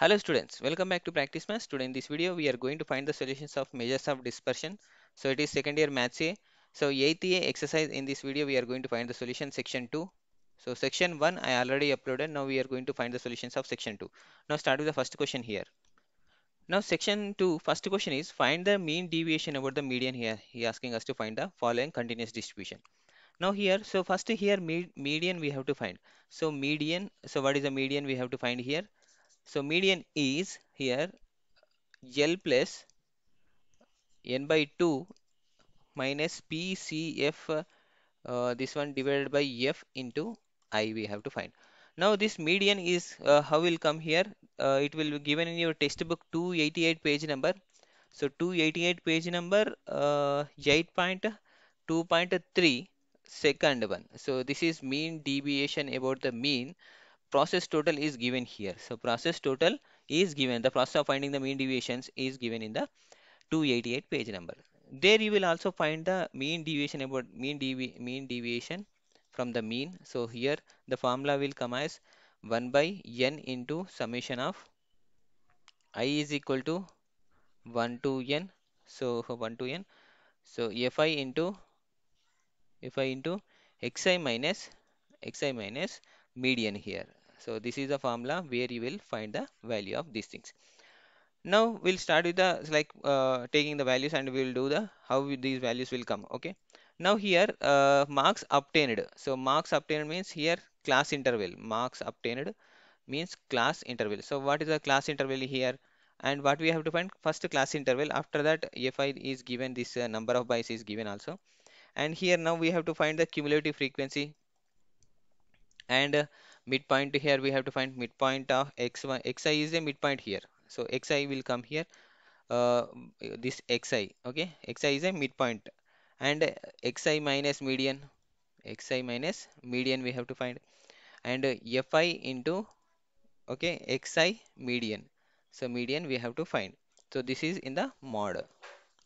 Hello students, welcome back to Practice Maths. Today in this video we are going to find the solutions of measures of dispersion. So it is second year maths A. So 8th A exercise in this video we are going to find the solution section 2. So section 1 I already uploaded. Now we are going to find the solutions of section 2. Now start with the first question here. Now section 2 first question is find the mean deviation about the median here. He asking us to find the following continuous distribution. Now here so first here med median we have to find. So median so what is the median we have to find here? So median is here L plus n by 2 minus PCF uh, this one divided by F into I we have to find. Now this median is uh, how will come here uh, it will be given in your textbook 288 page number. So 288 page number uh, 8.2.3 second one. So this is mean deviation about the mean process total is given here. So process total is given. The process of finding the mean deviations is given in the 288 page number. There you will also find the mean deviation about mean, devi mean deviation from the mean. So here the formula will come as 1 by n into summation of i is equal to 1 to n. So 1 to n. So fi into fi into xi minus xi minus median here. So this is the formula where you will find the value of these things. Now we'll start with the like uh, taking the values and we'll do the how these values will come. Okay. Now here uh, marks obtained. So marks obtained means here class interval. Marks obtained means class interval. So what is the class interval here? And what we have to find first class interval. After that fi is given this uh, number of bytes is given also. And here now we have to find the cumulative frequency and uh, midpoint here we have to find midpoint of x1 xi is a midpoint here so xi will come here uh, this xi okay xi is a midpoint and xi minus median xi minus median we have to find and fi into okay xi median so median we have to find so this is in the mod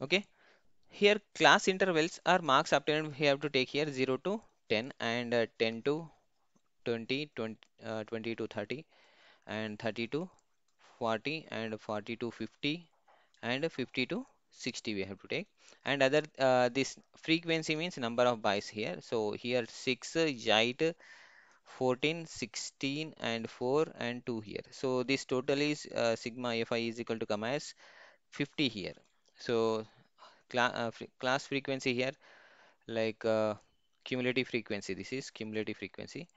okay here class intervals are marks obtained we have to take here 0 to 10 and uh, 10 to 20, 20, uh, 20 to 30 and 30 to 40 and 40 to 50 and 50 to 60 we have to take and other uh, this frequency means number of buys here so here 6 jite 14 16 and 4 and 2 here so this total is uh, sigma fi is equal to comma as 50 here so cl uh, class frequency here like uh, cumulative frequency this is cumulative frequency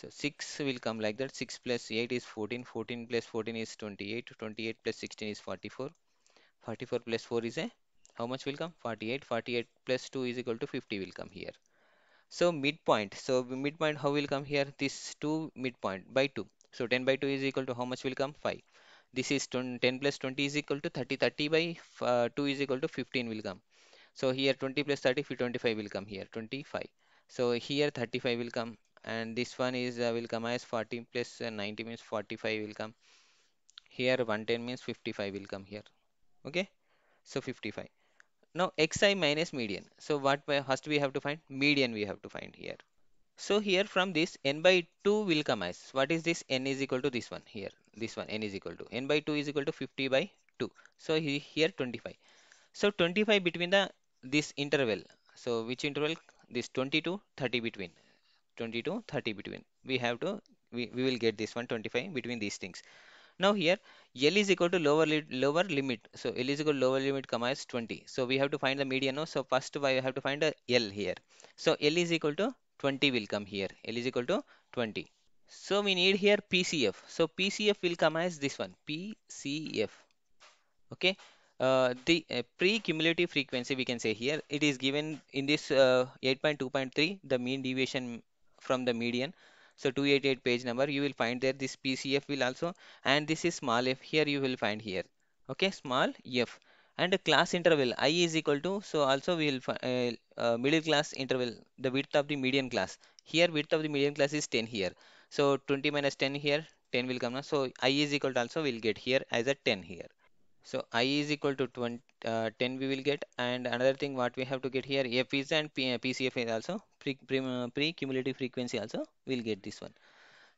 so 6 will come like that. 6 plus 8 is 14. 14 plus 14 is 28. 28 plus 16 is 44. 44 plus 4 is a how much will come 48 48 plus 2 is equal to 50 will come here so midpoint so midpoint how will come here this 2 midpoint by 2 so 10 by 2 is equal to how much will come 5 this is 10 plus 20 is equal to 30 30 by uh, 2 is equal to 15 will come so here 20 plus 30 25 will come here 25 so here 35 will come and this one is uh, will come as 40 uh, 90 means 45 will come here 110 means 55 will come here okay so 55 now xi minus median so what first we have to find median we have to find here so here from this n by 2 will come as what is this n is equal to this one here this one n is equal to n by 2 is equal to 50 by 2 so here 25 so 25 between the this interval so which interval this 20 to 30 between 20 to 30 between we have to we, we will get this one 25 between these things now here L is equal to lower lower limit. So L is equal to lower limit comma is 20. So we have to find the median. No? So first we have to find the L here. So L is equal to 20 will come here. L is equal to 20. So we need here PCF. So PCF will come as this one. PCF. Okay. Uh, the uh, pre-cumulative frequency we can say here it is given in this uh, 8.2.3 the mean deviation from the median so 288 page number you will find there this PCF will also and this is small f here you will find here okay small f and class interval i is equal to so also we will uh, uh, middle class interval the width of the median class here width of the median class is 10 here so 20 minus 10 here 10 will come now so i is equal to also will get here as a 10 here so i is equal to 20, uh, 10 we will get and another thing what we have to get here f is and P, uh, PCF is also pre, pre, uh, pre cumulative frequency also we'll get this one.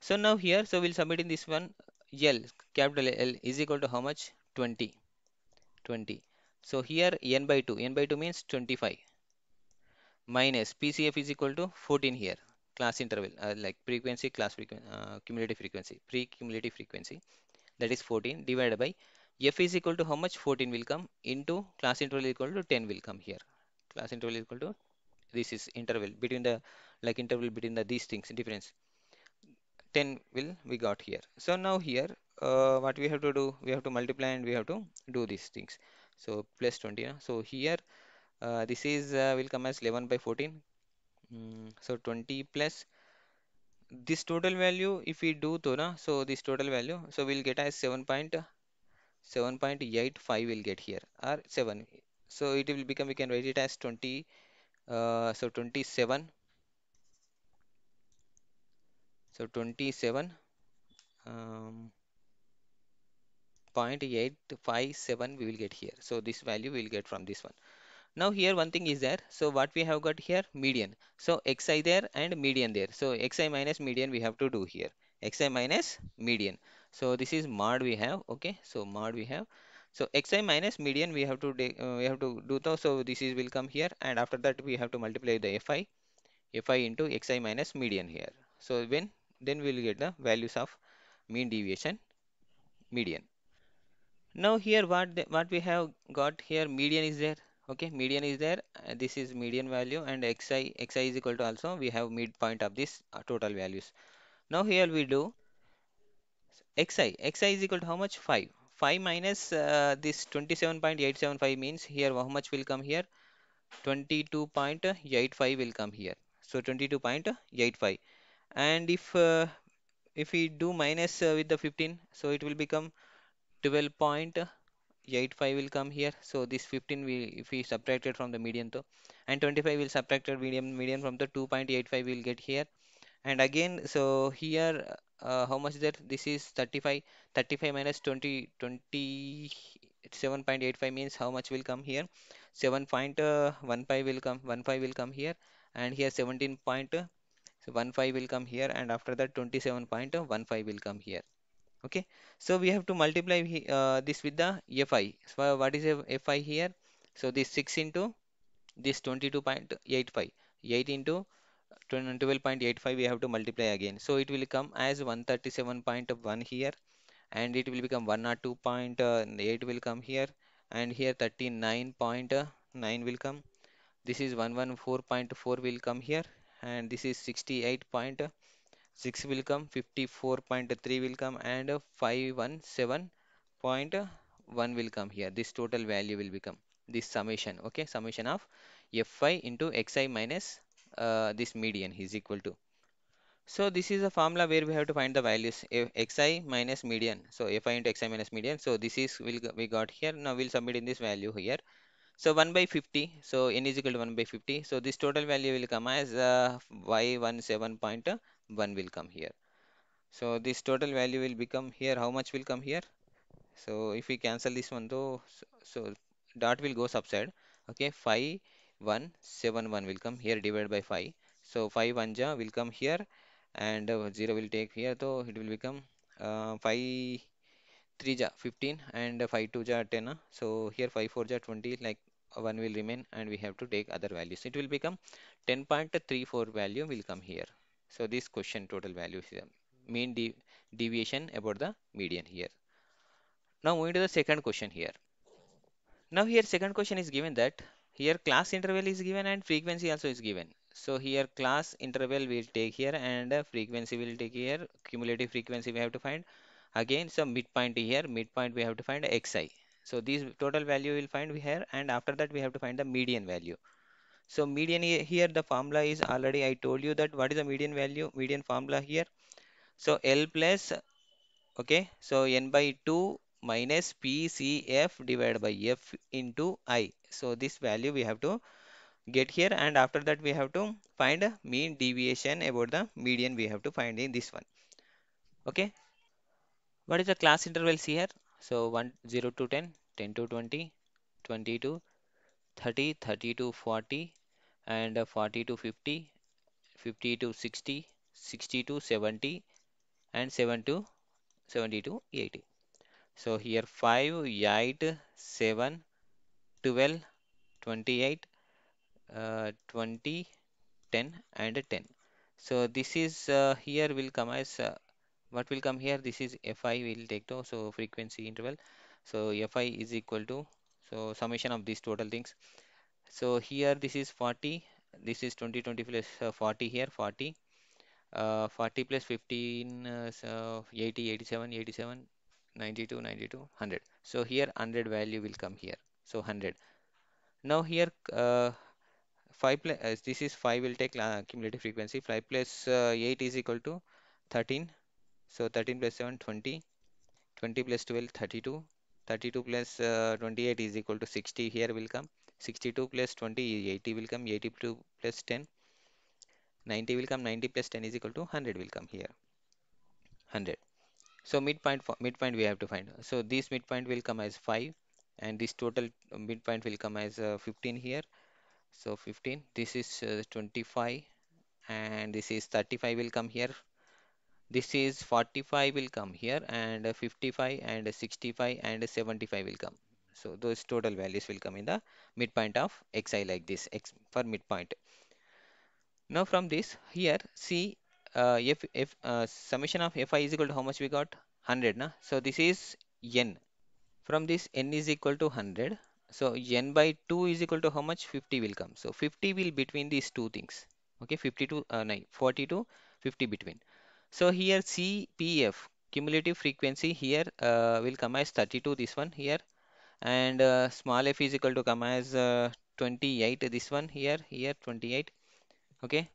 So now here so we'll submit in this one L capital L is equal to how much 20 20. So here n by 2 n by 2 means 25 minus PCF is equal to 14 here class interval uh, like frequency class frequency cumulative frequency pre cumulative frequency that is 14 divided by f is equal to how much 14 will come into class interval equal to 10 will come here class interval equal to this is interval between the like interval between the these things difference 10 will we got here so now here uh, what we have to do we have to multiply and we have to do these things so plus 20 yeah? so here uh, this is uh, will come as 11 by 14 mm, so 20 plus this total value if we do to na so this total value so we'll get as 7.5 7.85 will get here or 7 so it will become we can write it as 20 uh, so 27 so 27 um, 0.857 we will get here so this value we will get from this one now here one thing is there so what we have got here median so xi there and median there so xi minus median we have to do here xi minus median so this is mod we have. Okay, so mod we have. So xi minus median we have to uh, we have to do though. So this is will come here, and after that we have to multiply the fi fi into xi minus median here. So when then we will get the values of mean deviation median. Now here what the, what we have got here median is there. Okay, median is there. Uh, this is median value and xi xi is equal to also we have midpoint of this uh, total values. Now here we do xi xi is equal to how much 5 5 minus uh, this 27.875 means here how much will come here 22.85 will come here so 22.85 and if uh, if we do minus uh, with the 15 so it will become 12.85 will come here so this 15 we if we subtracted from the median though and 25 will subtracted median median from the 2.85 we will get here and again so here uh, how much is that? this is 35 35 minus 20 27.85 means how much will come here 7.15 uh, will come 1.5 will come here and here 17 point uh, so 15 will come here and after that 27.15 uh, will come here okay so we have to multiply uh, this with the fi so what is fi here so this 6 into this 22.85 8 into 12.85 we have to multiply again. So it will come as 137.1 here and it will become 102.8 uh, will come here and here 39.9 will come. This is 114.4 will come here and this is 68.6 will come, 54.3 will come and 517.1 will come here. This total value will become this summation, okay, summation of Fi into Xi minus uh, this median is equal to. So this is a formula where we have to find the values xi minus median. So fi into xi minus median. So this is we'll, we got here. Now we'll submit in this value here. So 1 by 50. So n is equal to 1 by 50. So this total value will come as uh, y17.1 will come here. So this total value will become here. How much will come here? So if we cancel this one though, so, so dot will go subside. Okay, phi 1 7 1 will come here divided by 5 so 5 one ja will come here and uh, 0 will take here so it will become uh, 5 3 ja 15 and uh, 5 2 ja 10 ah. so here 5 4 ja 20 like 1 will remain and we have to take other values it will become 10.34 value will come here so this question total value here uh, mean de deviation about the median here now moving to the second question here now here second question is given that here class interval is given and frequency also is given so here class interval will take here and uh, frequency will take here cumulative frequency we have to find again some midpoint here midpoint we have to find xi so these total value will find here and after that we have to find the median value so median here the formula is already i told you that what is the median value median formula here so l plus okay so n by 2 minus PCF divided by F into I. So this value we have to get here and after that we have to find a mean deviation about the median we have to find in this one. Okay. What is the class intervals here? So 1, 0 to 10, 10 to 20, 20 to 30, 30 to 40 and 40 to 50, 50 to 60, 60 to 70 and 7 to 70 to 80. So here 5, 8, 7, 12, 28, uh, 20, 10 and 10. So this is uh, here will come as uh, what will come here this is fi will take to so frequency interval so fi is equal to so summation of these total things so here this is 40 this is 20 20 plus uh, 40 here 40 uh, 40 plus 15 uh, so 80 87 87 92 92 100 so here 100 value will come here so 100 now here uh, 5 plus uh, this is 5 will take uh, cumulative frequency 5 plus, uh, 8 is equal to 13 so 13 plus 7 20 20 plus 12 32 32 plus, uh, 28 is equal to 60 here will come 62 plus 20 is 80 will come 82 plus 10 90 will come 90 plus 10 is equal to 100 will come here 100 so midpoint midpoint we have to find. So this midpoint will come as 5 and this total midpoint will come as uh, 15 here. So 15 this is uh, 25 and this is 35 will come here. This is 45 will come here and 55 and 65 and 75 will come. So those total values will come in the midpoint of xi like this x for midpoint. Now from this here see uh, if uh, summation of fi is equal to how much we got 100 na so this is n from this n is equal to 100 so n by 2 is equal to how much 50 will come so 50 will between these two things okay 50 to uh, no, 40 to 50 between so here cpf cumulative frequency here uh, will come as 32 this one here and uh, small f is equal to come as uh, 28 this one here here 28 okay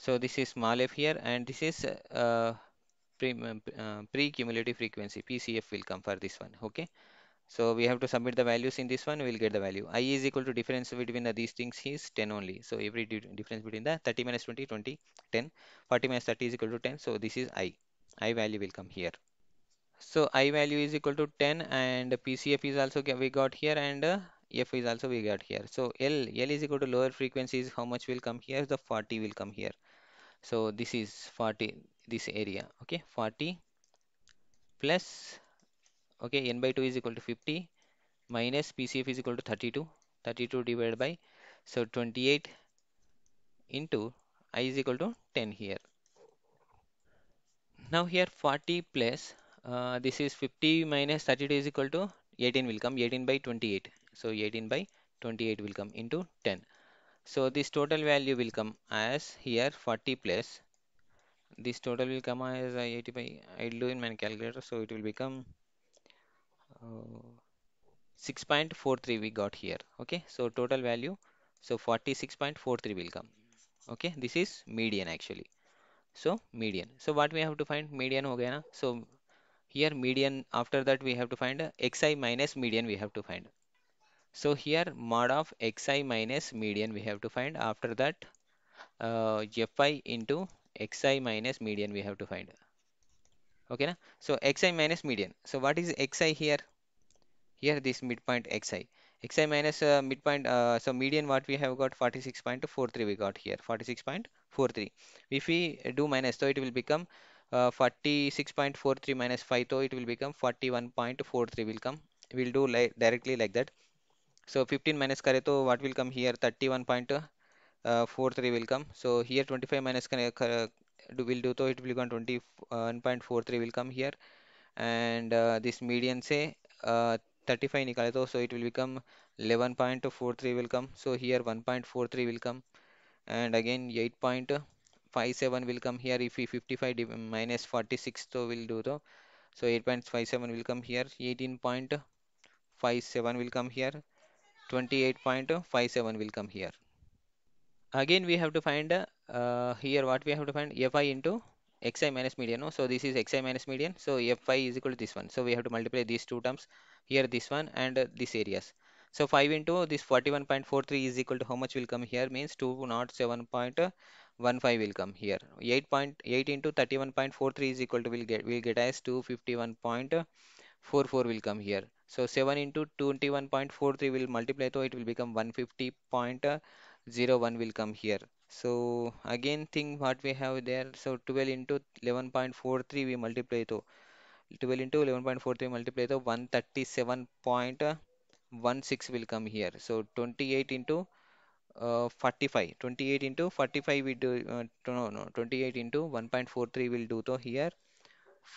so this is Malev here and this is uh, uh, uh pre-cumulative pre frequency PCF will come for this one. Okay. So we have to submit the values in this one, we will get the value. I is equal to difference between the, these things is 10 only. So every difference between the 30 minus 20, 20, 10, 40 minus 30 is equal to 10. So this is I. I value will come here. So I value is equal to 10 and PCF is also we got here and uh, f is also we got here so l l is equal to lower frequencies how much will come here the 40 will come here so this is 40 this area okay 40 plus okay n by 2 is equal to 50 minus PCF is equal to 32 32 divided by so 28 into I is equal to 10 here now here 40 plus uh, this is 50 minus 32 is equal to 18 will come 18 by 28 so 18 by 28 will come into 10. So this total value will come as here 40 plus this total will come as 80 by I do in my calculator so it will become uh, 6.43 we got here okay so total value so 46.43 will come okay this is median actually so median so what we have to find median na so here median after that we have to find uh, xi minus median we have to find so here mod of xi minus median we have to find. After that uh, fi into xi minus median we have to find. Okay, na? so xi minus median. So what is xi here? Here this midpoint xi. xi minus uh, midpoint, uh, so median what we have got 46.43 we got here, 46.43. If we do minus, so it will become 46.43 minus 5, so it will become 41.43 will come. We'll do directly like that. So 15 minus करें तो what will come here 31.43 uh, will come. So here 25 minus करें do will do तो it will come 21.43 will come here and uh, this median से uh, 35 निकाले तो so it will become 11.43 will come. So here 1.43 will come and again 8.57 will come here if we 55 minus 46 so will do though so 8.57 will come here 18.57 will come here 28.57 will come here again we have to find uh, here what we have to find fi into xi minus median no so this is xi minus median so fi is equal to this one so we have to multiply these two terms here this one and uh, areas so 5 into this 41.43 is equal to how much will come here means 207.15 will come here 8 into 31.43 is equal to will get will get as 251.44 will come here so 7 into 21.43 will multiply so it will become 150.01 will come here. So again think what we have there. So 12 into 11.43 we multiply so 12 into 11.43 multiply so 137.16 will come here. So 28 into uh, 45 28 into 45 we do uh, no no 28 into 1.43 will do so here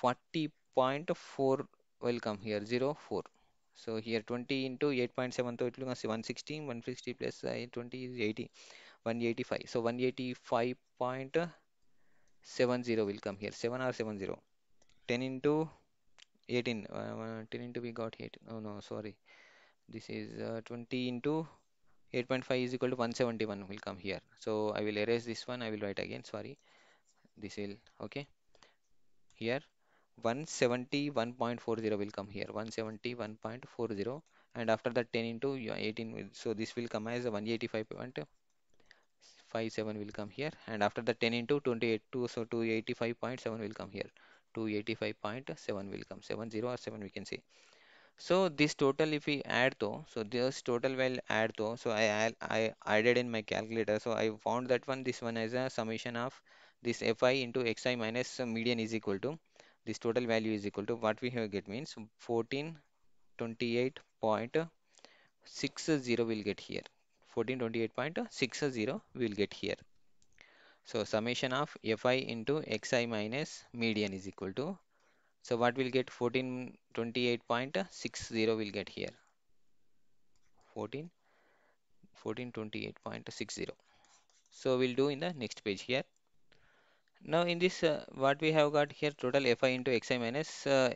40.4 will come here zero four. 4 so here 20 into 8.7, so it will be 116, 160 plus uh, 20 is 80, 185. So 185.70 uh, will come here, 7 or 70. 10 into 18, uh, 10 into we got 8. Oh no, sorry. This is uh, 20 into 8.5 is equal to 171 will come here. So I will erase this one, I will write again, sorry. This will, okay. Here 171.40 will come here 171.40 and after that 10 into 18 so this will come as 185.57 will come here and after that 10 into 28 2 so 285.7 will come here 285.7 will come 70 or 7 we can say so this total if we add though so this total will add though so I, I I added in my calculator so I found that one this one as a summation of this fi into xi minus median is equal to this total value is equal to what we have get means 1428.60 will get here 1428.60 will get here so summation of fi into xi minus median is equal to so what will get 1428.60 will get here 14 1428.60 so we'll do in the next page here now in this uh, what we have got here total fi into xi minus uh,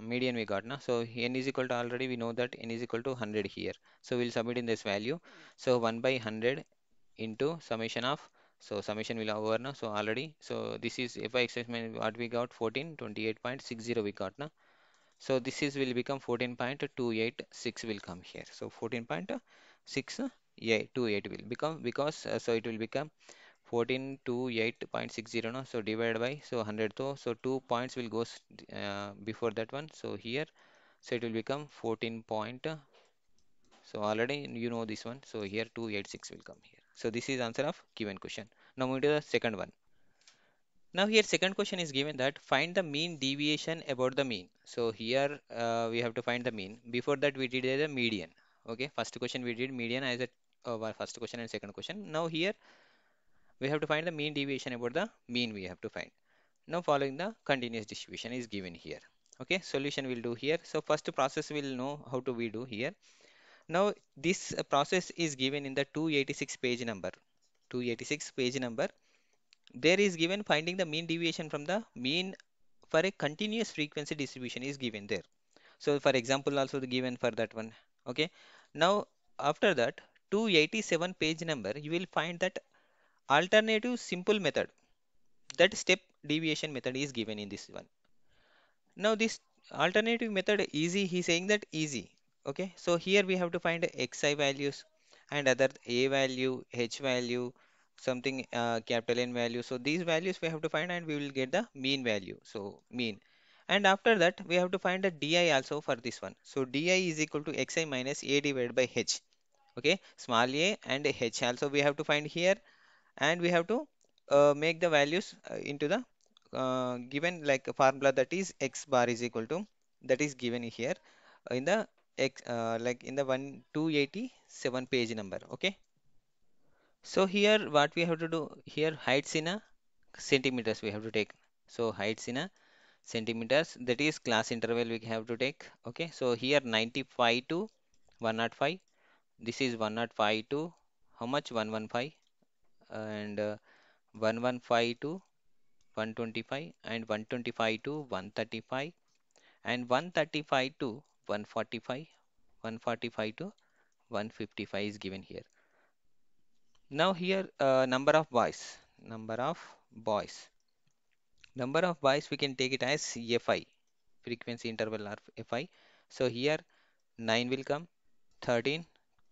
median we got na so n is equal to already we know that n is equal to 100 here so we'll submit in this value so 1 by 100 into summation of so summation will over now so already so this is fi xi minus what we got 14 28.60 we got na so this is will become 14.286 will come here so 14.6 yeah 28 will become because uh, so it will become 14 to 8.60 no so divided by so 100 so so two points will go uh, before that one so here so it will become 14 point so already you know this one so here 286 will come here so this is answer of given question now moving to the second one now here second question is given that find the mean deviation about the mean so here uh, we have to find the mean before that we did the median okay first question we did median as a uh, first question and second question now here we have to find the mean deviation about the mean we have to find now following the continuous distribution is given here okay solution we'll do here so first process we'll know how to we do here now this process is given in the 286 page number 286 page number there is given finding the mean deviation from the mean for a continuous frequency distribution is given there so for example also given for that one okay now after that 287 page number you will find that alternative simple method that step deviation method is given in this one now this alternative method easy he's saying that easy okay so here we have to find xi values and other a value h value something uh, capital n value so these values we have to find and we will get the mean value so mean and after that we have to find the di also for this one so di is equal to xi minus a divided by h okay small a and h also we have to find here and we have to uh, make the values uh, into the uh, given like formula that is x bar is equal to that is given here uh, in the x uh, like in the 1 287 page number okay so here what we have to do here heights in a centimeters we have to take so heights in a centimeters that is class interval we have to take okay so here 95 to 105 this is 105 to how much 115 and uh, 115 to 125 and 125 to 135 and 135 to 145 145 to 155 is given here now here uh, number of boys number of boys number of boys we can take it as fi frequency interval or fi so here 9 will come 13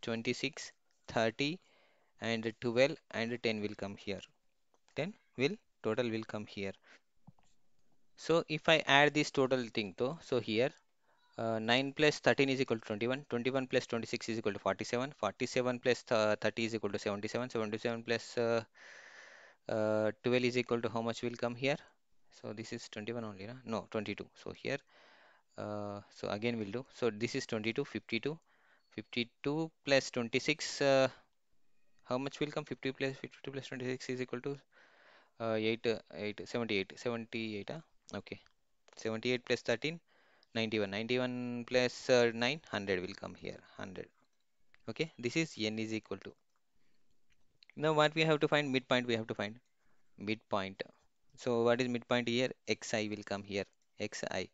26 30 and 12 and 10 will come here 10 will total will come here so if I add this total thing though so here uh, 9 plus 13 is equal to 21 21 plus 26 is equal to 47 47 plus th 30 is equal to 77 77 plus uh, uh, 12 is equal to how much will come here so this is 21 only no, no 22 so here uh, so again we'll do so this is 22 52 52 plus 26 uh, how much will come? 50 plus fifty plus 26 is equal to uh, 8, 8, 78, 78, huh? okay. 78 plus 13, 91, 91 plus uh, 9, 100 will come here, 100. Okay, this is n is equal to. Now what we have to find? Midpoint we have to find. Midpoint. So what is midpoint here? xi will come here, xi.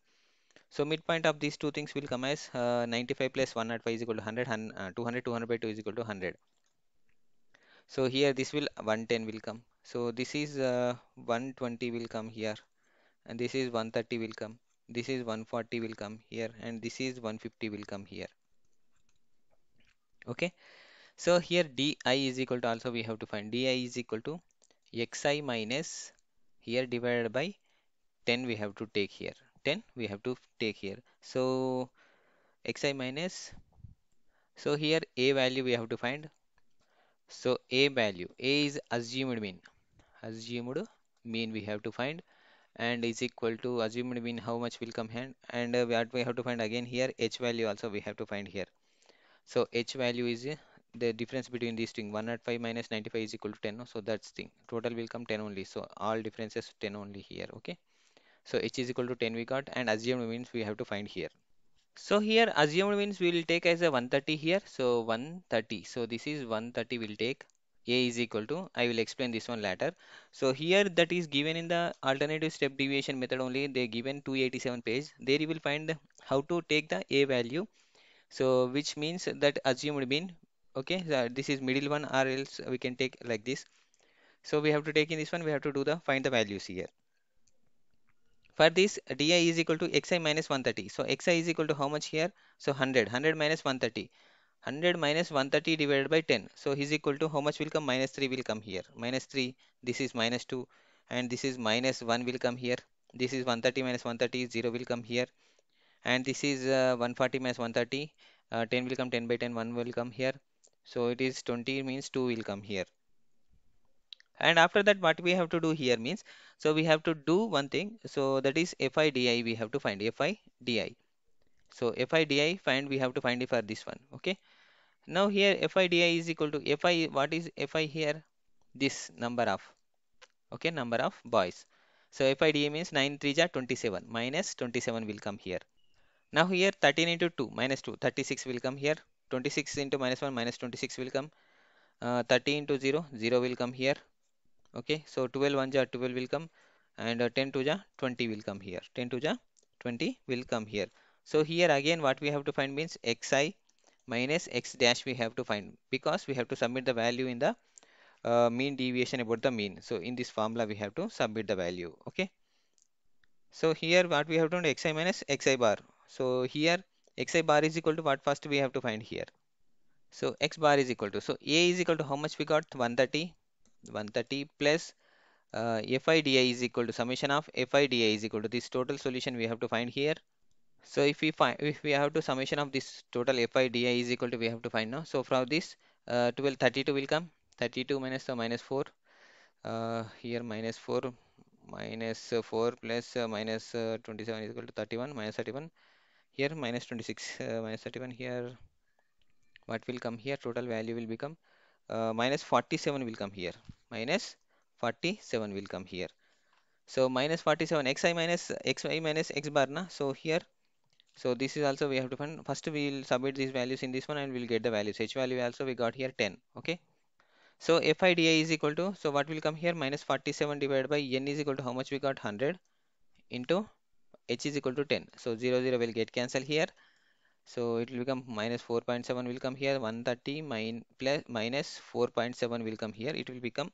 So midpoint of these two things will come as uh, 95 plus 105 is equal to 100, uh, 100 200, 200 by 2 is equal to 100 so here this will 110 will come so this is uh, 120 will come here and this is 130 will come this is 140 will come here and this is 150 will come here okay so here di is equal to also we have to find di is equal to xi minus here divided by 10 we have to take here 10 we have to take here so xi minus so here a value we have to find so A value, A is assumed mean, assumed mean we have to find and is equal to assumed mean how much will come hand and uh, what we have to find again here H value also we have to find here. So H value is uh, the difference between these thing 105 minus 95 is equal to 10 so that's thing total will come 10 only so all differences 10 only here okay so H is equal to 10 we got and assumed means we have to find here so here assumed means we will take as a 130 here. So 130. So this is 130 we'll take. A is equal to, I will explain this one later. So here that is given in the alternative step deviation method only. They given 287 page. There you will find how to take the A value. So which means that assumed mean. Okay. So this is middle one or else we can take like this. So we have to take in this one. We have to do the find the values here. For this di is equal to xi minus 130. So xi is equal to how much here? So 100. 100 minus 130. 100 minus 130 divided by 10. So is equal to how much will come? Minus 3 will come here. Minus 3. This is minus 2. And this is minus 1 will come here. This is 130 minus 130 is 0 will come here. And this is uh, 140 minus 130. Uh, 10 will come 10 by 10. 1 will come here. So it is 20 means 2 will come here and after that what we have to do here means so we have to do one thing so that is fi di we have to find fi di so fi di find we have to find it for this one okay now here fi di is equal to fi what is fi here this number of okay number of boys so fi di means 9 3 27 minus 27 will come here now here 13 into 2 minus 2 36 will come here 26 into minus 1 minus 26 will come uh, 30 into 0 0 will come here okay so 12 1 ja 12 will come and uh, 10 to 20 will come here 10 to 20 will come here so here again what we have to find means xi minus x dash we have to find because we have to submit the value in the uh, mean deviation about the mean so in this formula we have to submit the value okay so here what we have done xi minus xi bar so here xi bar is equal to what first we have to find here so x bar is equal to so a is equal to how much we got 130 130 plus uh, FIDI is equal to summation of FIDI is equal to this total solution we have to find here. So if we find if we have to summation of this total FIDI is equal to we have to find now. So from this uh, 12 32 will come 32 minus so minus 4 uh, here minus 4 minus 4 plus uh, minus, uh, 27 is equal to 31 minus 31 here minus 26 uh, minus 31 here what will come here total value will become uh, 47 will come here minus 47 will come here so minus 47 xi minus xy minus x bar na so here so this is also we have to find first we will submit these values in this one and we'll get the values h value also we got here 10 okay so FIDI is equal to so what will come here minus 47 divided by n is equal to how much we got 100 into h is equal to 10 so 0 0 will get cancelled here so it will become minus 4.7 will come here, 130 4.7 will come here. It will become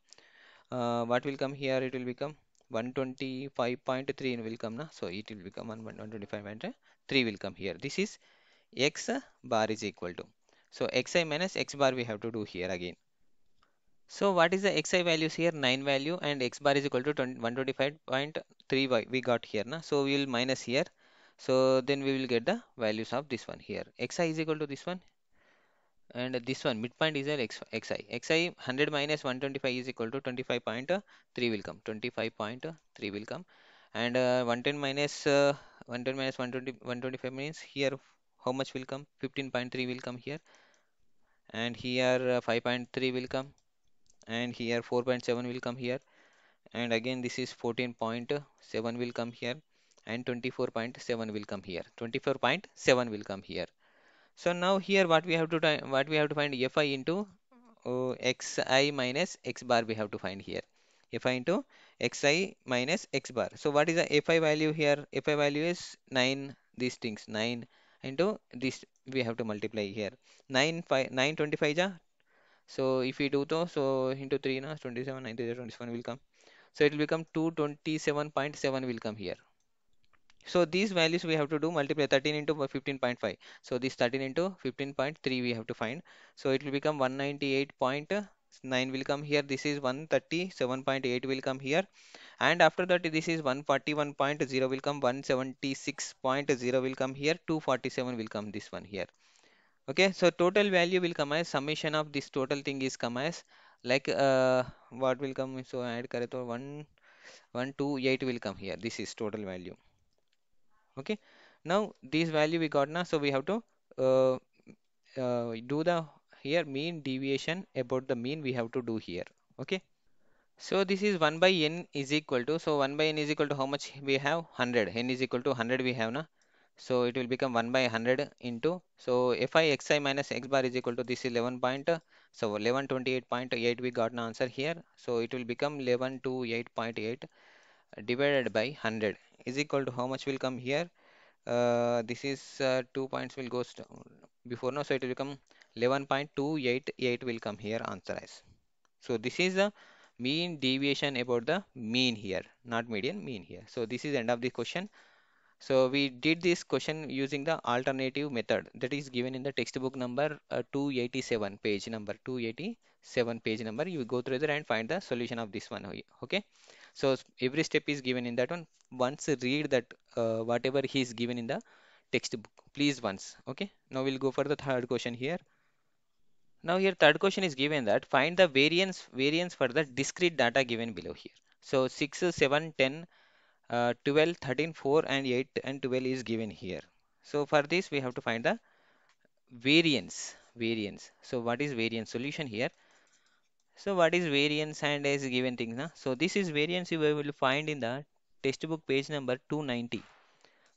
uh, what will come here? It will become 125.3 will come now. So it will become 125.3 will come here. This is x bar is equal to. So xi minus x bar we have to do here again. So what is the xi values here? 9 value and x bar is equal to 125.3 we got here. Na? So we will minus here so then we will get the values of this one here xi is equal to this one and this one midpoint is at xi xi 100 minus 125 is equal to 25.3 will come 25.3 will come and uh, 110 minus uh, 110 minus 120 125 means here how much will come 15.3 will come here and here uh, 5.3 will come and here 4.7 will come here and again this is 14.7 will come here and 24.7 will come here 24.7 will come here so now here what we have to what we have to find fi into uh, xi minus x bar we have to find here fi into xi minus x bar so what is the fi value here fi value is 9 these things 9 into this we have to multiply here 9 5 ja so if we do though so into 3 na 27 9 27 will come so it will become 227.7 will come here so these values we have to do multiply 13 into 15.5. So this 13 into 15.3 we have to find. So it will become 198.9 will come here. This is 137.8 will come here. And after that this is 141.0 will come 176.0 will come here. 247 will come this one here. Okay. So total value will come as summation of this total thing is come as like uh, what will come. So add kare to 1 128 will come here. This is total value okay now this value we got now so we have to uh, uh, do the here mean deviation about the mean we have to do here okay so this is 1 by n is equal to so 1 by n is equal to how much we have 100 n is equal to 100 we have now so it will become 1 by 100 into so fi xi minus x bar is equal to this is 11 point so 1128.8 we got an answer here so it will become 1128.8 divided by 100 is equal to how much will come here uh, this is uh, two points will go before now so it will become 11.288 will come here answer as so this is the mean deviation about the mean here not median mean here so this is end of the question so we did this question using the alternative method that is given in the textbook number uh, 287 page number 287 page number you go through there and find the solution of this one okay so every step is given in that one. Once read that uh, whatever he is given in the textbook, please once. Okay. Now we'll go for the third question here. Now here third question is given that find the variance variance for the discrete data given below here. So 6, 7, 10, uh, 12, 13, 4 and 8 and 12 is given here. So for this we have to find the variance variance. So what is variance solution here? So what is variance and is given thing? Na? So this is variance you will find in the textbook page number 290.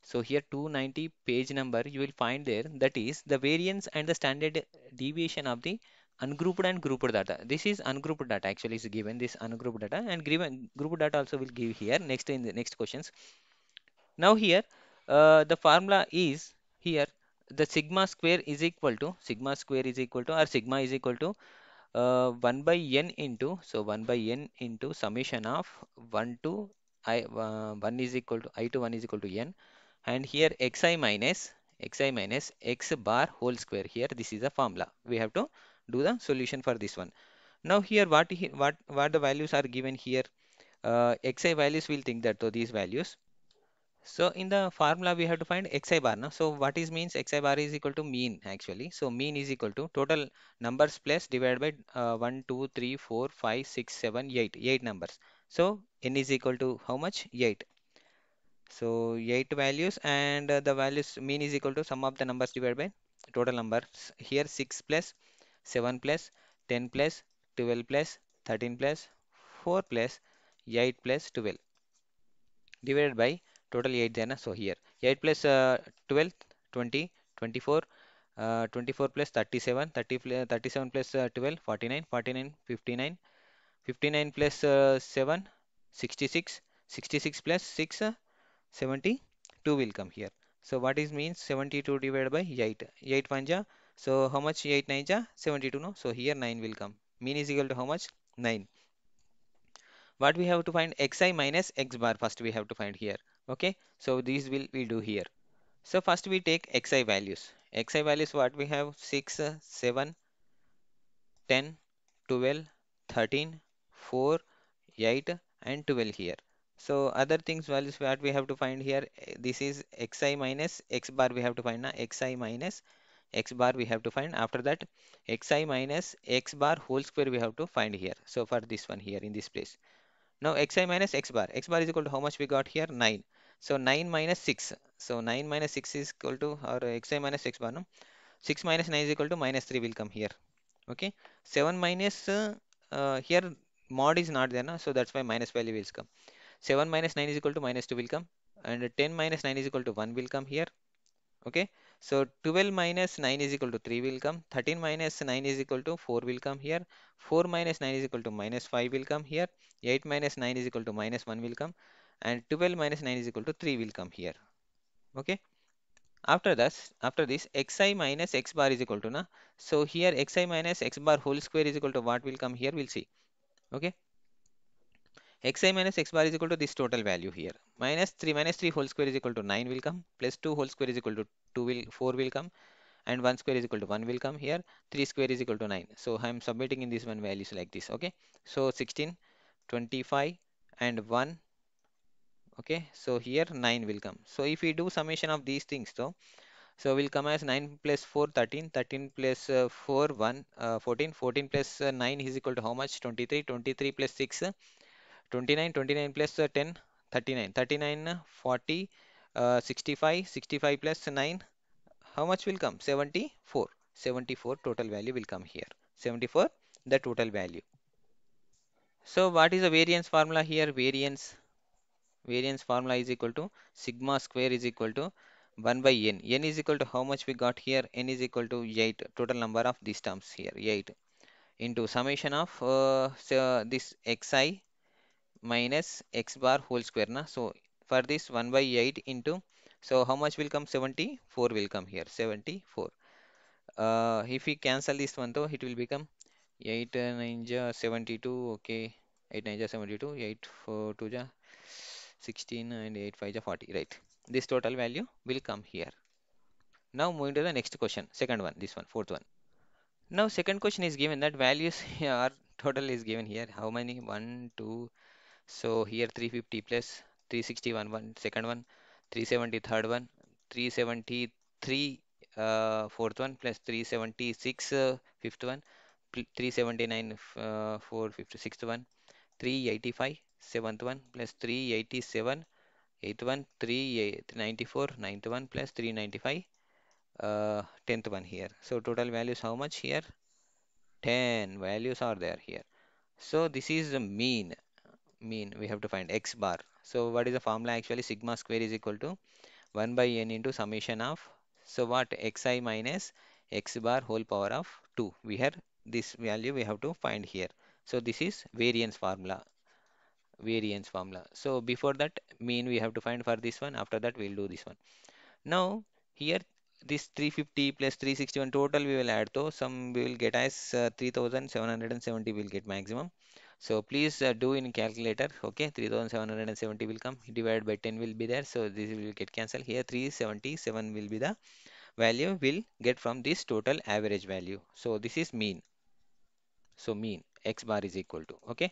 So here 290 page number you will find there that is the variance and the standard deviation of the ungrouped and grouped data. This is ungrouped data actually is given this ungrouped data and given grouped data also will give here next in the next questions. Now here uh, the formula is here the sigma square is equal to sigma square is equal to or sigma is equal to uh, 1 by n into so 1 by n into summation of 1 to i uh, 1 is equal to i to 1 is equal to n and here xi minus xi minus x bar whole square here this is a formula we have to do the solution for this one now here what what what the values are given here uh, xi values will think that so these values so in the formula, we have to find xi bar. Now, so what is means xi bar is equal to mean actually. So mean is equal to total numbers plus divided by uh, 1, 2, 3, 4, 5, 6, 7, 8, 8 numbers. So n is equal to how much? 8. So 8 values and uh, the values mean is equal to sum of the numbers divided by total numbers. Here 6 plus, 7 plus, 10 plus, 12 plus, 13 plus, 4 plus, 8 plus 12 divided by total 8 there. So here 8 plus, uh, 12, 20, 24, uh, 24 plus 37, 30, 37 plus, uh, 12, 49, 49, 59, 59 plus, uh, 7, 66, 66 plus 6, uh, 72 will come here. So what is means 72 divided by 8, 8 1 so how much 8 9 ja 72 no. So here 9 will come. Mean is equal to how much 9. What we have to find xi minus x bar first we have to find here okay so these will we do here so first we take xi values xi values what we have 6 uh, 7 10 12 13 4 8 and 12 here so other things values what we have to find here this is xi minus x bar we have to find na xi minus x bar we have to find after that xi minus x bar whole square we have to find here so for this one here in this place now xi minus x bar x bar is equal to how much we got here 9 so 9 minus 6. So 9 minus 6 is equal to or xi minus x bar. No? 6 minus 9 is equal to minus 3 will come here. Okay. 7 minus uh, here mod is not there. No? So that's why minus value will come. 7 minus 9 is equal to minus 2 will come. And 10 minus 9 is equal to 1 will come here. Okay. So 12 minus 9 is equal to 3 will come. 13 minus 9 is equal to 4 will come here. 4 minus 9 is equal to minus 5 will come here. 8 minus 9 is equal to minus 1 will come and 12 minus 9 is equal to 3 will come here okay after this after this xi minus x bar is equal to na so here xi minus x bar whole square is equal to what will come here we'll see okay xi minus x bar is equal to this total value here minus 3 minus 3 whole square is equal to 9 will come plus 2 whole square is equal to 2 will 4 will come and 1 square is equal to 1 will come here 3 square is equal to 9 so I am submitting in this one values like this okay so 16 25 and 1 okay so here 9 will come so if we do summation of these things though so will come as 9 plus 4 13 13 plus, uh, 4 1 uh, 14 14 plus, uh, 9 is equal to how much 23 23 plus 6 uh, 29 29 plus, uh, 10 39 39 uh, 40 65 65 plus 9 how much will come 74 74 total value will come here 74 the total value so what is the variance formula here variance variance formula is equal to sigma square is equal to 1 by n. n is equal to how much we got here? n is equal to 8. Total number of these terms here 8 into summation of uh, so this xi minus x bar whole square. Na? So for this 1 by 8 into so how much will come 74 will come here 74. Uh, if we cancel this one though it will become 8 and 72 okay 8 and 72 8 4 2 ja 16 and 8 5 is 40 right this total value will come here now moving to the next question second one this one fourth one now second question is given that values are total is given here how many 1 2 so here 350 plus 361 one second one 370 third one 373 uh, fourth one plus 376 uh, fifth one 379 uh, 450 sixth one 385 seventh one plus 387 eighth one 394 ninth one plus 395 uh, tenth one here so total values how much here 10 values are there here so this is the mean mean we have to find x bar so what is the formula actually sigma square is equal to 1 by n into summation of so what xi minus x bar whole power of 2 we have this value we have to find here so this is variance formula variance formula. So before that mean we have to find for this one. After that we'll do this one. Now here this 350 plus 361 total we will add though some we will get as uh, 3770 will get maximum. So please uh, do in calculator. Okay 3770 will come divided by 10 will be there. So this will get cancelled here 377 will be the value will get from this total average value. So this is mean. So mean x bar is equal to okay.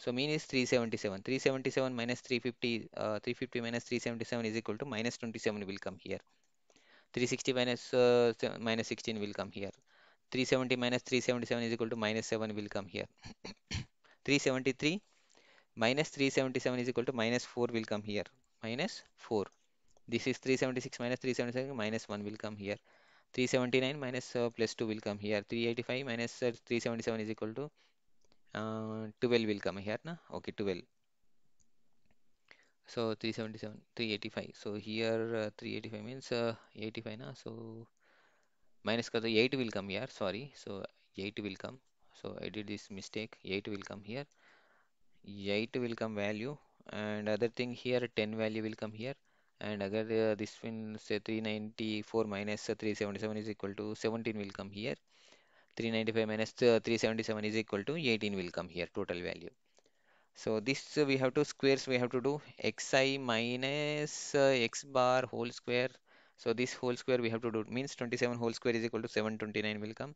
So mean is 377. 377 minus 350, uh, 350 minus 377 is equal to minus 27 will come here. 360 minus, uh, minus 16 will come here. 370 minus 377 is equal to minus 7 will come here. 373 minus 377 is equal to minus 4 will come here. Minus 4. This is 376 minus 377 minus 1 will come here. 379 minus, uh, plus 2 will come here. 385 minus, uh, 377 is equal to uh, 12 will come here na? okay 12 so 377 385 so here uh, 385 means uh, 85 na so minus kar 8 will come here sorry so 8 will come so I did this mistake 8 will come here 8 will come value and other thing here 10 value will come here and agar uh, this one say 394 minus uh, 377 is equal to 17 will come here 395 minus 377 is equal to 18 will come here total value. So this we have to squares we have to do xi minus uh, x bar whole square. So this whole square we have to do means 27 whole square is equal to 729 will come.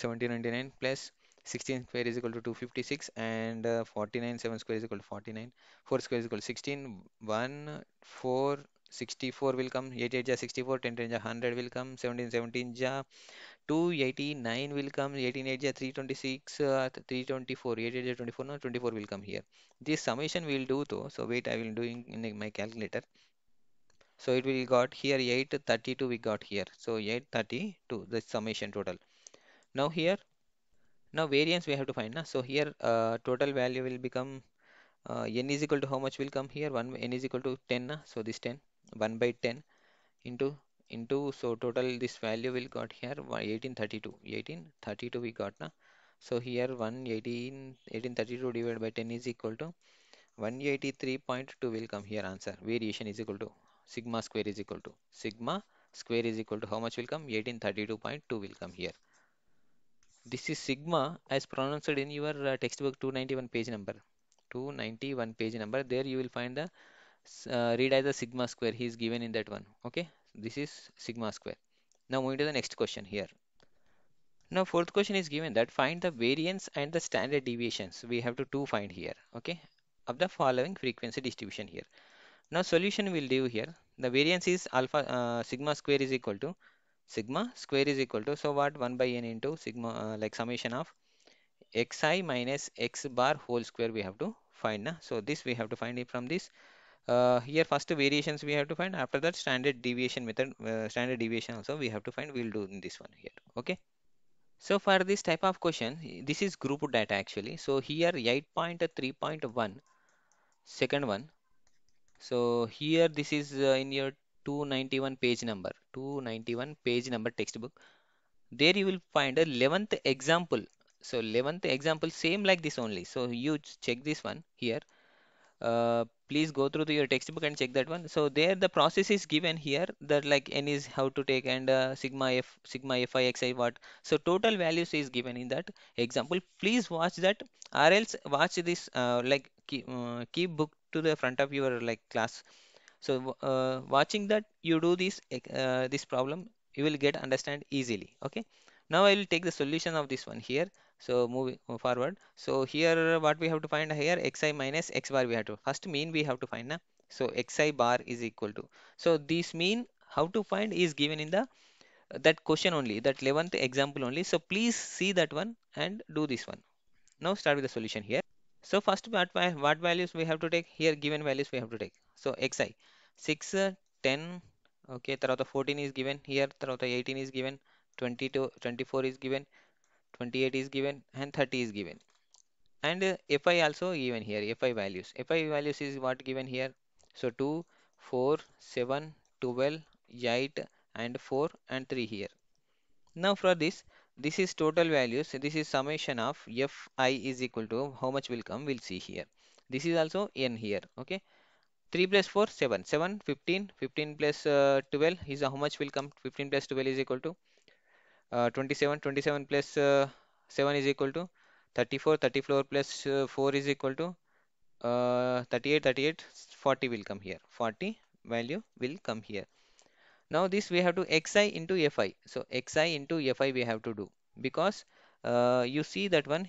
1799 plus 16 square is equal to 256 and uh, 49 7 square is equal to 49 4 square is equal to 16 1 4 64 will come 88 64 10 10 100 will come 17 17 ja 289 will come 18 326 uh, 324 88 24 no 24 will come here this summation we will do though so wait i will doing in my calculator so it will got here 832 we got here so 832 the summation total now here now variance we have to find now so here uh, total value will become uh, n is equal to how much will come here 1 n is equal to 10 so this 10 1 by 10 into into so total this value will got here 1832 1832 we got now so here 118 1832 divided by 10 is equal to 183.2 will come here answer variation is equal to sigma square is equal to sigma square is equal to how much will come 1832.2 will come here this is sigma as pronounced in your uh, textbook 291 page number 291 page number there you will find the uh, read as a sigma square he is given in that one okay this is sigma square. Now moving to the next question here. Now fourth question is given that find the variance and the standard deviations. We have to two find here, okay, of the following frequency distribution here. Now solution will do here. The variance is alpha uh, sigma square is equal to sigma square is equal to so what 1 by n into sigma uh, like summation of xi minus x bar whole square we have to find now. So this we have to find it from this uh, here first variations we have to find after that standard deviation method uh, standard deviation also we have to find we'll do in this one here okay so for this type of question this is group data actually so here 8.3.1 second one so here this is uh, in your 291 page number 291 page number textbook there you will find a 11th example so 11th example same like this only so you check this one here uh, please go through the, your textbook and check that one so there the process is given here that like n is how to take and uh, sigma f sigma fi xi what so total values is given in that example please watch that or else watch this uh, like keep, uh, keep book to the front of your like class so uh, watching that you do this this problem you will get understand easily okay now i will take the solution of this one here so move forward. So here what we have to find here xi minus x bar we have to first mean we have to find. Na? So xi bar is equal to. So this mean how to find is given in the uh, that question only that 11th example only. So please see that one and do this one. Now start with the solution here. So first what, what values we have to take here given values we have to take. So xi 6 uh, 10 okay తర్వాత 14 is given here తర్వాత 18 is given 22 24 is given 28 is given and 30 is given and uh, fi also given here fi values fi values is what given here so 2 4 7 12 8 and 4 and 3 here now for this this is total values this is summation of fi is equal to how much will come we'll see here this is also n here okay 3 plus 4 7 7 15 15 plus, uh, 12 is how much will come 15 plus 12 is equal to uh, 27 27 plus, uh, 7 is equal to 34 34 plus, uh, 4 is equal to uh, 38 38 40 will come here 40 value will come here now this we have to xi into fi so xi into fi we have to do because uh, you see that one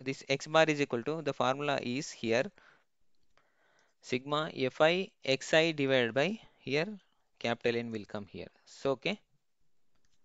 this x bar is equal to the formula is here sigma fi xi divided by here capital N will come here so okay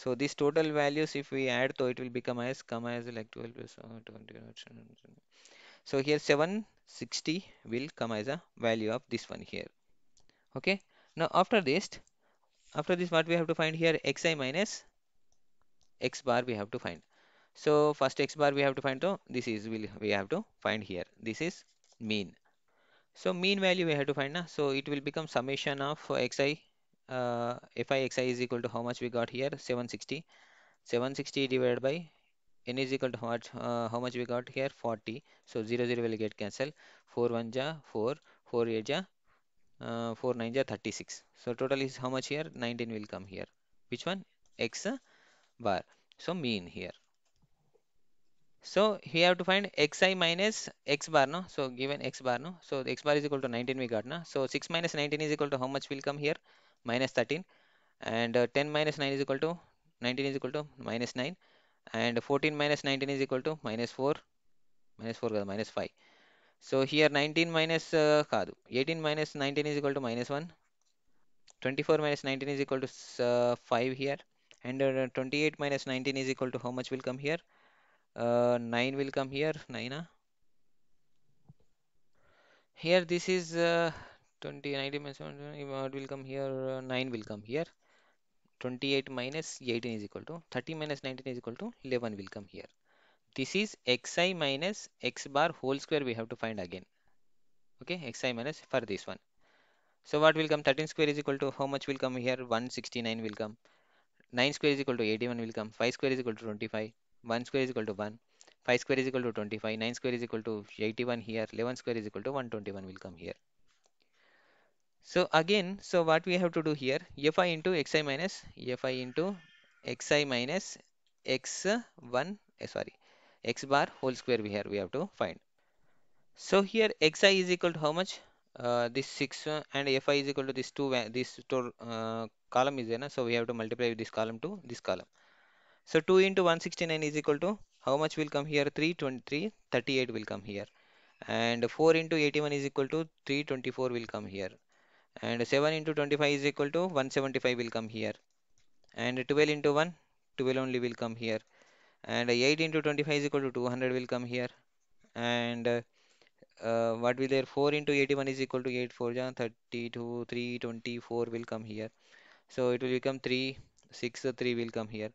So these total values, if we add, so it will become as, comma as like 12 plus uh, uh, 20. So here 760 will come as a value of this one here. Okay. Now after this, after this what we have to find here, xi minus x bar we have to find. So first x bar we have to find, so this is will we have to find here. This is mean. So mean value we have to find, now. so it will become summation of xi uh, fi xi is equal to how much we got here 760 760 divided by n is equal to how much uh, how much we got here 40 so 0 0 will get cancelled 4 1 ja 4 4 8 ja uh, 4 9 ja 36 so total is how much here 19 will come here which one x bar so mean here so here to find xi minus x bar, no? So given x bar, no? So x bar is equal to 19 we got, no? So 6 minus 19 is equal to how much will come here? Minus 13. And uh, 10 minus 9 is equal to 19 is equal to minus 9. And 14 minus 19 is equal to minus 4. Minus 4 5. So here 19 minus uh, 18 minus 19 is equal to minus 1. 24 minus 19 is equal to uh, 5 here. And uh, 28 minus 19 is equal to how much will come here? Uh, 9 will come here 9 huh? Ah? here this is uh, 20 90 minus 1 uh, will come here uh, 9 will come here 28 minus 18 is equal to 30 minus 19 is equal to 11 will come here this is xi minus x bar whole square we have to find again okay xi minus for this one so what will come 13 square is equal to how much will come here 169 will come 9 square is equal to 81 will come 5 square is equal to 25 1 square is equal to 1 5 square is equal to 25 9 square is equal to 81 here 11 square is equal to 121 will come here so again so what we have to do here fi into xi minus fi into xi minus x1 eh, sorry x bar whole square we here we have to find so here xi is equal to how much uh, this 6 uh, and fi is equal to this 2 uh, this two, uh, column is there na? so we have to multiply this column to this column so 2 into 169 is equal to how much will come here? 323, 38 will come here. And 4 into 81 is equal to 324 will come here. And 7 into 25 is equal to 175 will come here. And 12 into 1, 12 only will come here. And 8 into 25 is equal to 200 will come here. And uh, what will there 4 into 81 is equal to 8 4 32 3 24 will come here so it will become 3 6 3 will come here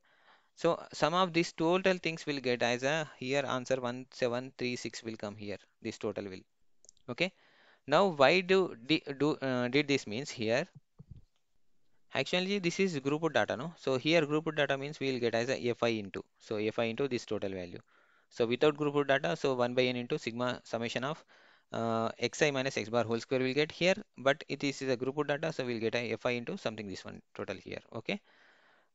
so some of these total things will get as a here answer 1736 will come here. This total will. Okay. Now why do, do uh, did this means here? Actually this is group data no. So here group data means we will get as a fi into. So fi into this total value. So without group data so 1 by n into sigma summation of uh, xi minus x bar whole square will get here but this is a group data so we'll get a fi into something this one total here okay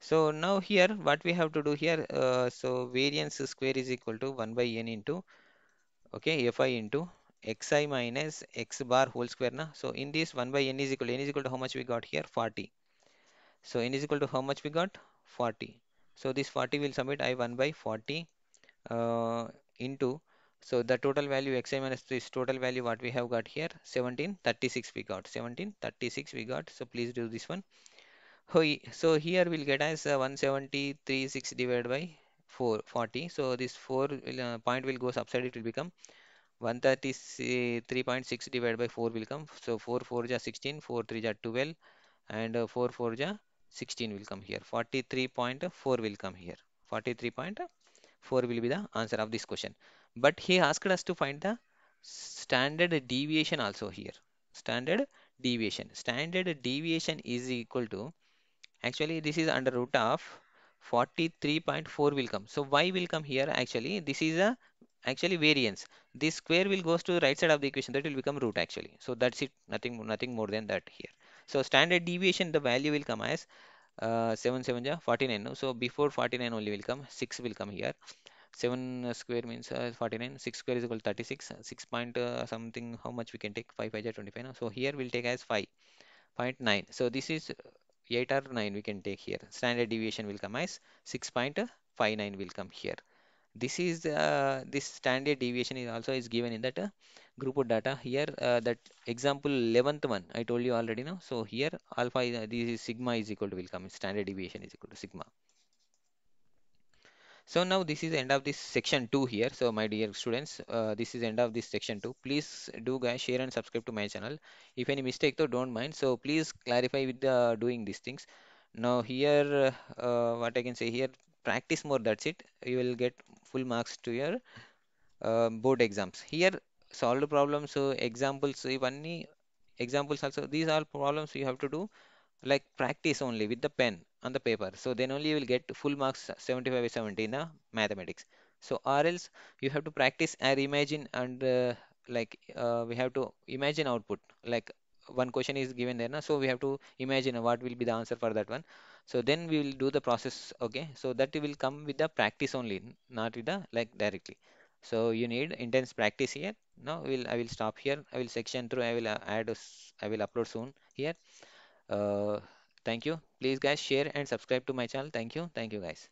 so now here what we have to do here, uh, so variance square is equal to 1 by n into, okay, fi into xi minus x bar whole square. Na? So in this 1 by n is equal to, n is equal to how much we got here? 40. So n is equal to how much we got? 40. So this 40 will submit i 1 by 40 uh, into, so the total value xi minus this total value what we have got here? 1736 we got, 1736 we got. So please do this one so here we'll get as uh, 173.6 divided by 440. So this 4 will, uh, point will go upside. It will become 133.6 divided by 4 will come. So 4 4 ja 16, 4 3 ja 12, and uh, 4 4 ja 16 will come here. 43.4 will come here. 43.4 will be the answer of this question. But he asked us to find the standard deviation also here. Standard deviation. Standard deviation is equal to actually this is under root of 43.4 will come so y will come here actually this is a actually variance this square will goes to the right side of the equation that will become root actually so that's it nothing nothing more than that here so standard deviation the value will come as uh, 7 7 49 so before 49 only will come 6 will come here 7 uh, square means uh, 49 6 square is equal to 36 6 point uh, something how much we can take 5 5 25 now so here we'll take as 5.9. so this is 8 or 9 we can take here. Standard deviation will come as 6.59 will come here. This is uh, this standard deviation is also is given in that uh, group of data here uh, that example 11th one I told you already now. So here alpha is, this is sigma is equal to will come standard deviation is equal to sigma. So now this is end of this section 2 here. So my dear students, uh, this is end of this section 2. Please do guys share and subscribe to my channel. If any mistake though, don't mind. So please clarify with the doing these things. Now here, uh, what I can say here, practice more. That's it. You will get full marks to your uh, board exams. Here solved problems, so examples, even examples also. These are problems you have to do like practice only with the pen on the paper. So then only you will get full marks 75 by 70 in the mathematics. So or else you have to practice and imagine and uh, like uh, we have to imagine output like one question is given there na? so we have to imagine what will be the answer for that one so then we will do the process okay so that will come with the practice only not with the like directly so you need intense practice here now will i will stop here i will section through i will uh, add i will upload soon here uh, thank you Please guys share and subscribe to my channel. Thank you. Thank you guys.